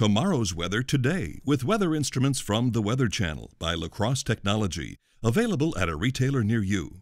Tomorrow's weather today with weather instruments from the Weather Channel by Lacrosse Technology, available at a retailer near you.